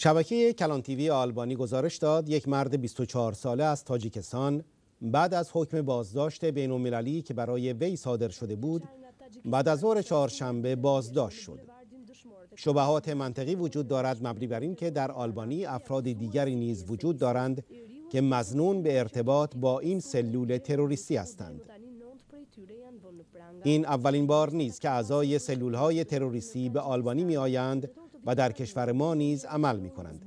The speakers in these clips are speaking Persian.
شبکه کلان تیوی آلبانی گزارش داد یک مرد 24 ساله از تاجیکستان بعد از حکم بازداشت بین المللی که برای وی صادر شده بود بعد از ظهر چهارشنبه بازداشت شد شبهات منطقی وجود دارد مبنی بر اینکه در آلبانی افراد دیگری نیز وجود دارند که مزنون به ارتباط با این سلول تروریستی هستند این اولین بار نیست که اعضای های تروریستی به آلبانی می آیند و در کشور ما نیز عمل می کنند.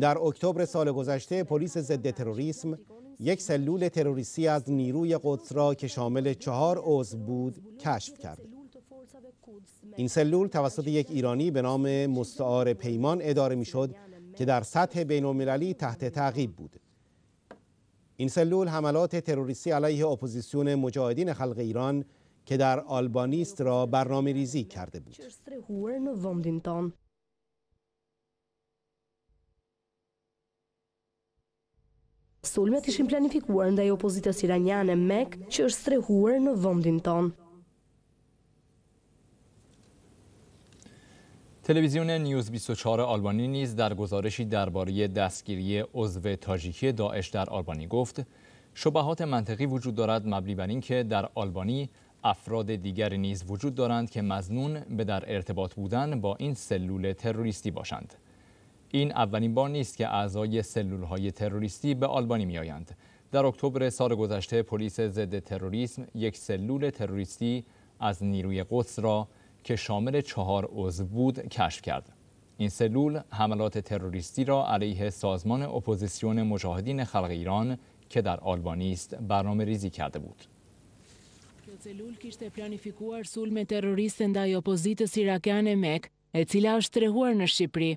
در اکتبر سال گذشته پلیس ضد تروریسم یک سلول تروریستی از نیروی قدس را که شامل چهار عضو بود کشف کرد. این سلول توسط یک ایرانی به نام مستعار پیمان اداره شد که در سطح بین المللی تحت تعقیب بود. این سلول حملات تروریستی علیه اپوزیسیون مجاهدین خلق ایران که در آلبانی را برنامه ریزی کرده بود. Sulmet ishin planifikuar ndaj opozitës iraniane MEK që është strehuar në vëndin تلویزیون نیوز 24 آلبانی نیز در گزارشی درباره دستگیری عضو تاجیکی داعش در آلبانی گفت شبهات منطقی وجود دارد مبنی بر اینکه در آلبانی افراد دیگری نیز وجود دارند که مزنون به در ارتباط بودن با این سلول تروریستی باشند. این اولین بار نیست که اعضای سلول های تروریستی به آلبانی می آیند. در اکتبر سال گذشته پلیس ضد تروریسم یک سلول تروریستی از نیروی قدس را که شامل چهار عضو بود کشف کرد. این سلول حملات تروریستی را علیه سازمان اپوزیسیون مجاهدین خلق ایران که در آلبانی است برنامه ریزی کرده بود. Celul kishte planifikuar sulme terroriste ndaj opozitës irakiane Mek, e cila është trehuar në Shqipëri.